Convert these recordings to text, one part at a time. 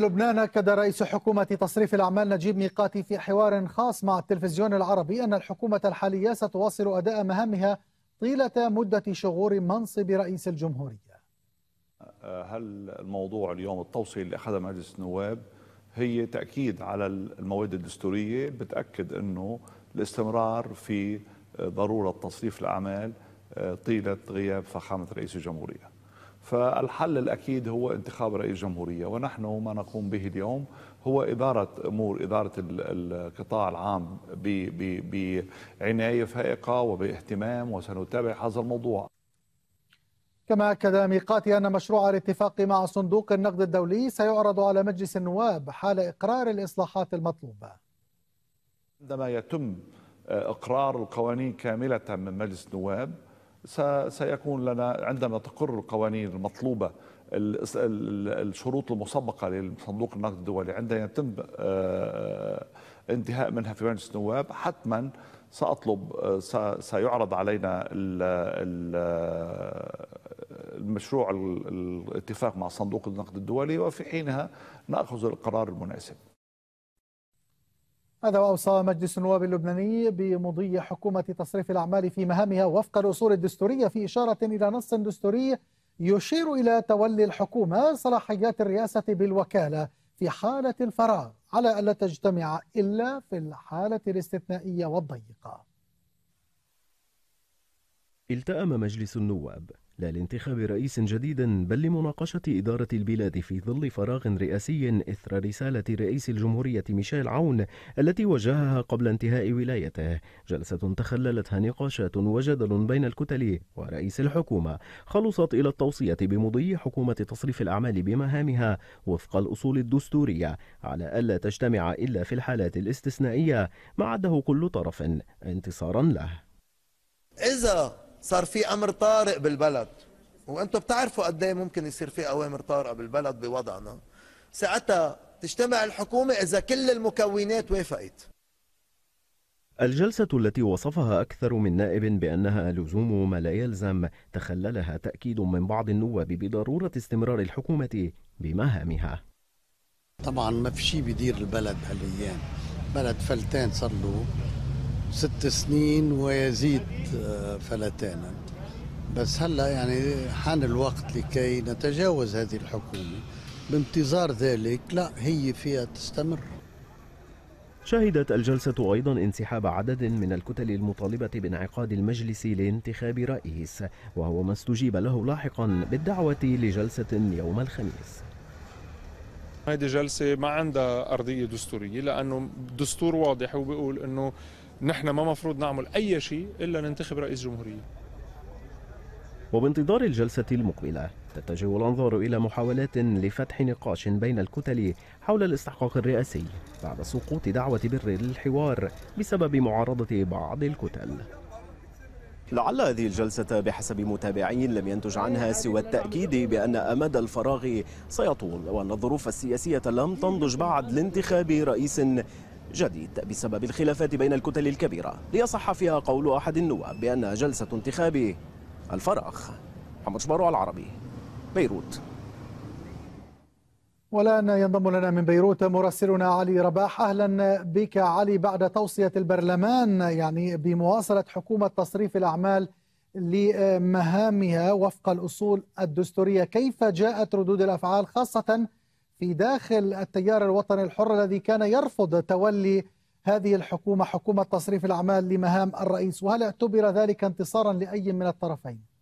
لبنان أكد رئيس حكومة تصريف الأعمال نجيب ميقاتي في حوار خاص مع التلفزيون العربي أن الحكومة الحالية ستواصل أداء مهامها طيلة مدة شغور منصب رئيس الجمهورية هل الموضوع اليوم التوصية اللي أخذها مجلس النواب هي تأكيد على المواد الدستورية بتأكد أنه الاستمرار في ضرورة تصريف الأعمال آه، طيلة غياب فخامة رئيس الجمهورية فالحل الأكيد هو انتخاب رئيس جمهورية ونحن ما نقوم به اليوم هو إدارة أمور إدارة القطاع العام بعناية فائقة وباهتمام وسنتابع هذا الموضوع كما أكد ميقاتي أن مشروع الاتفاق مع صندوق النقد الدولي سيعرض على مجلس النواب حال إقرار الإصلاحات المطلوبة عندما يتم آه، إقرار القوانين كاملة من مجلس النواب سيكون لنا عندما تقر القوانين المطلوبة الشروط المسبقة لصندوق النقد الدولي عندما يتم انتهاء منها في مجلس النواب حتما سأطلب سيعرض علينا المشروع الاتفاق مع صندوق النقد الدولي وفي حينها نأخذ القرار المناسب هذا وأوصى مجلس النواب اللبناني بمضي حكومة تصريف الأعمال في مهامها وفق الأصول الدستورية في إشارة إلى نص دستوري يشير إلى تولي الحكومة صلاحيات الرئاسة بالوكالة في حالة الفراغ على ألا تجتمع إلا في الحالة الاستثنائية والضيقة التأم مجلس النواب لا لانتخاب رئيس جديد بل لمناقشة إدارة البلاد في ظل فراغ رئاسي إثر رسالة رئيس الجمهورية ميشيل عون التي وجهها قبل انتهاء ولايته جلسة تخللتها نقاشات وجدل بين الكتل ورئيس الحكومة خلصت إلى التوصية بمضي حكومة تصريف الأعمال بمهامها وفق الأصول الدستورية على ألا تجتمع إلا في الحالات الاستثنائية ما عده كل طرف انتصارا له إذا صار في امر طارئ بالبلد وانتم بتعرفوا قد ايه ممكن يصير في اوامر طارئه بالبلد بوضعنا ساعتها تجتمع الحكومه اذا كل المكونات وافقت الجلسة التي وصفها أكثر من نائب بأنها لزوم ما لا يلزم تخللها تأكيد من بعض النواب بضرورة استمرار الحكومة بمهامها طبعا ما في شيء بدير البلد هالأيام بلد فلتان صار له ست سنين ويزيد آه، فلتانا بس هلا يعني حان الوقت لكي نتجاوز هذه الحكومه بانتظار ذلك لا هي فيها تستمر شهدت الجلسة أيضا انسحاب عدد من الكتل المطالبة بانعقاد المجلس لانتخاب رئيس وهو ما استجيب له لاحقا بالدعوة لجلسة يوم الخميس هذه جلسة ما عندها أرضية دستورية لأنه الدستور واضح وبيقول أنه نحن ما مفروض نعمل أي شيء إلا ننتخب رئيس جمهورية وبانتظار الجلسة المقبلة تتجه الأنظار إلى محاولات لفتح نقاش بين الكتل حول الاستحقاق الرئاسي بعد سقوط دعوة بر للحوار بسبب معارضة بعض الكتل لعل هذه الجلسة بحسب متابعين لم ينتج عنها سوى التأكيد بأن أمد الفراغ سيطول وأن الظروف السياسية لم تنضج بعد لانتخاب رئيس جديد بسبب الخلافات بين الكتل الكبيرة ليصح فيها قول أحد النواب بأن جلسة انتخاب الفراغ محمد شبارو العربي بيروت والآن ينضم لنا من بيروت مراسلنا علي رباح أهلا بك علي بعد توصية البرلمان يعني بمواصلة حكومة تصريف الأعمال لمهامها وفق الأصول الدستورية كيف جاءت ردود الأفعال خاصة في داخل التيار الوطني الحر الذي كان يرفض تولي هذه الحكومة حكومة تصريف الأعمال لمهام الرئيس وهل اعتبر ذلك انتصارا لأي من الطرفين؟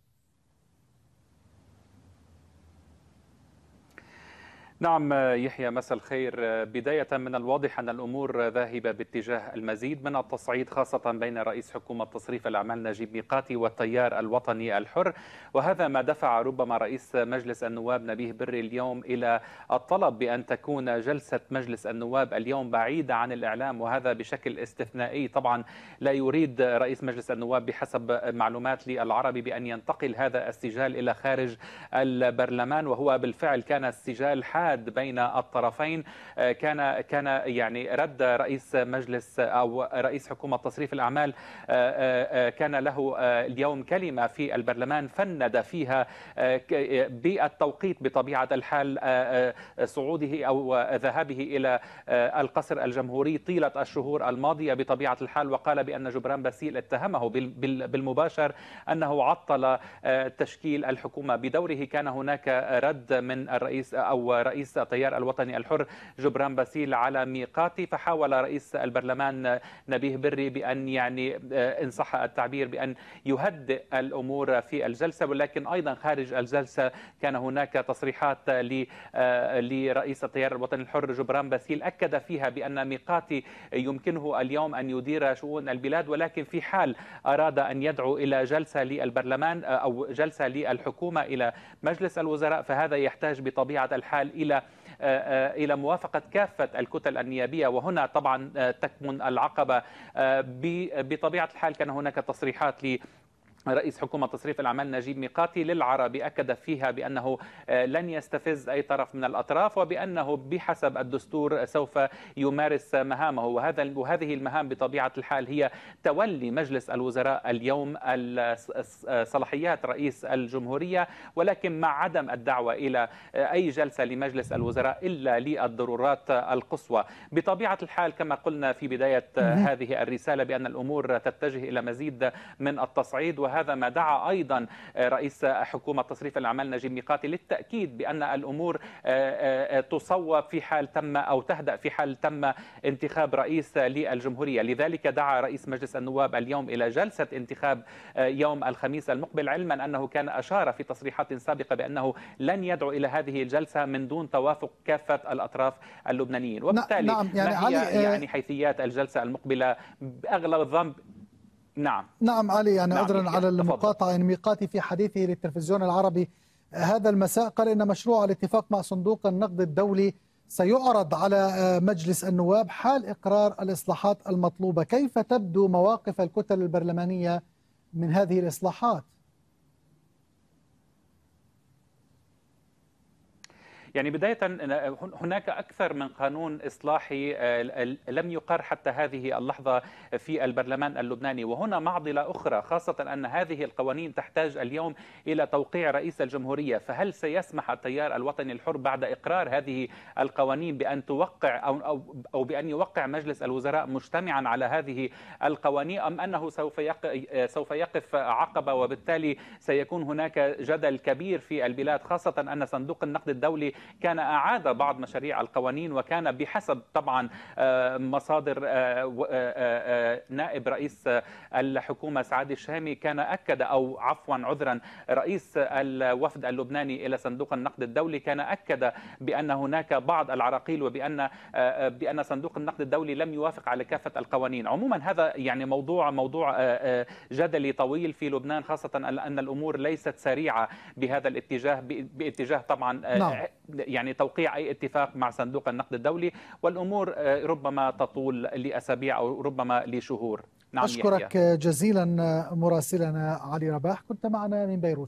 نعم يحيى مساء الخير بداية من الواضح أن الأمور ذاهبة باتجاه المزيد من التصعيد خاصة بين رئيس حكومة تصريف الأعمال نجيب ميقاتي والتيار الوطني الحر وهذا ما دفع ربما رئيس مجلس النواب نبيه بري اليوم إلى الطلب بأن تكون جلسة مجلس النواب اليوم بعيدة عن الإعلام وهذا بشكل استثنائي طبعا لا يريد رئيس مجلس النواب بحسب معلومات للعربي بأن ينتقل هذا السجال إلى خارج البرلمان وهو بالفعل كان السجال حال الجهاد بين الطرفين آه، كان كان يعني رد رئيس مجلس او رئيس حكومه تصريف الاعمال آه، آه، كان له اليوم كلمه في البرلمان فند فيها بالتوقيت بطبيعه الحال صعوده او ذهابه الى القصر الجمهوري طيله الشهور الماضيه بطبيعه الحال وقال بان جبران باسيل اتهمه بالمباشر انه عطل تشكيل الحكومه بدوره كان هناك رد من الرئيس او رئيس رئيس التيار الوطني الحر جبران باسيل على ميقاتي فحاول رئيس البرلمان نبيه بري بأن يعني آه، إن صح التعبير بأن يهدئ الأمور في الجلسة ولكن أيضا خارج الجلسة كان هناك تصريحات آه، لرئيس التيار الوطني الحر جبران باسيل أكد فيها بأن ميقاتي يمكنه اليوم أن يدير شؤون البلاد ولكن في حال أراد أن يدعو إلى جلسة للبرلمان آه، أو جلسة للحكومة إلى مجلس الوزراء فهذا يحتاج بطبيعة الحال إلى إلى آه، آه، إلى موافقة كافة الكتل النيابية وهنا طبعا آه، تكمن العقبة بطبيعة الحال كان هناك تصريحات رئيس حكومة تصريف الأعمال نجيب ميقاتي للعربي أكد فيها بأنه آه، لن يستفز أي طرف من الأطراف وبأنه بحسب الدستور سوف يمارس مهامه وهذا وهذه المهام بطبيعة الحال هي تولي مجلس الوزراء اليوم صلاحيات رئيس الجمهورية ولكن مع عدم الدعوة إلى آه، أي جلسة لمجلس الوزراء إلا للضرورات القصوى بطبيعة الحال كما قلنا في بداية آه، هذه الرسالة بأن الأمور تتجه إلى مزيد من التصعيد وهذا وهذا ما دعا أيضا آه، رئيس حكومة تصريف الأعمال نجيب ميقاتي للتأكيد بأن الأمور آه، آه، تصوب في حال تم أو تهدأ في حال تم انتخاب رئيس للجمهورية لذلك دعا رئيس مجلس النواب اليوم إلى جلسة انتخاب يوم الخميس المقبل علما أنه كان أشار في تصريحات سابقة بأنه لن يدعو إلى هذه الجلسة من دون توافق كافة الأطراف اللبنانيين وبالتالي نعم يعني, ما هي يعني حيثيات الجلسة المقبلة بأغلب الظن نعم نعم علي يعني نعم عذرا على المقاطعة إن يعني ميقاتي في حديثه للتلفزيون العربي هذا المساء قال إن مشروع الاتفاق مع صندوق النقد الدولي سيعرض على آه، مجلس النواب حال إقرار الإصلاحات المطلوبة كيف تبدو مواقف الكتل البرلمانية من هذه الإصلاحات؟ يعني بداية هناك أكثر من قانون إصلاحي آه، لم يقر حتى هذه اللحظة في البرلمان اللبناني وهنا معضلة أخرى خاصة أن هذه القوانين تحتاج اليوم إلى توقيع رئيس الجمهورية فهل سيسمح التيار الوطني الحر بعد إقرار هذه القوانين بأن توقع أو, أو بأن يوقع مجلس الوزراء مجتمعا على هذه القوانين أم أنه سوف سوف يقف عقبة وبالتالي سيكون هناك جدل كبير في البلاد خاصة أن صندوق النقد الدولي كان أعاد بعض مشاريع القوانين وكان بحسب طبعا آه، مصادر آه، آه، نائب رئيس الحكومة سعاد الشامي كان أكد أو عفوا عذرا رئيس الوفد اللبناني إلى صندوق النقد الدولي كان أكد بأن هناك بعض العراقيل وبأن بأن صندوق النقد الدولي لم يوافق على كافة القوانين عموما هذا يعني موضوع موضوع جدلي طويل في لبنان خاصة أن الأمور ليست سريعة بهذا الاتجاه باتجاه طبعا نعم. يعني توقيع أي اتفاق مع صندوق النقد الدولي والأمور آه، ربما تطول لأسابيع أو ربما لشهور نعم أشكرك يحيا. جزيلا آه، مراسلنا علي رباح كنت معنا من بيروت